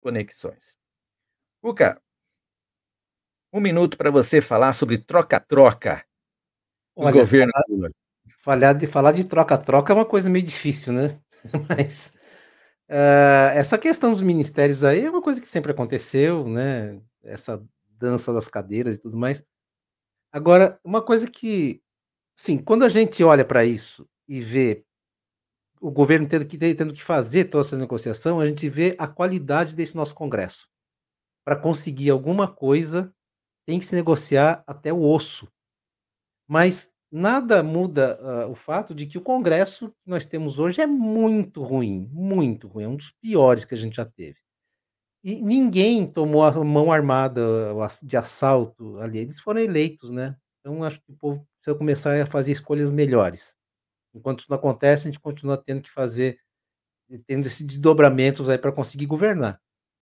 conexões. Cuca, um minuto para você falar sobre troca-troca do Olha, governo falhar Falar de, falar de troca-troca é uma coisa meio difícil, né? Mas uh, essa questão dos ministérios aí é uma coisa que sempre aconteceu, né? Essa dança das cadeiras e tudo mais. Agora, uma coisa que, sim, quando a gente olha para isso e vê o governo tendo que, tendo que fazer toda essa negociação, a gente vê a qualidade desse nosso Congresso. Para conseguir alguma coisa, tem que se negociar até o osso. Mas nada muda uh, o fato de que o Congresso que nós temos hoje é muito ruim, muito ruim, é um dos piores que a gente já teve. E ninguém tomou a mão armada de assalto ali, eles foram eleitos, né? Então acho que o povo precisa começar a fazer escolhas melhores. Enquanto isso não acontece, a gente continua tendo que fazer, tendo esses desdobramentos aí para conseguir governar.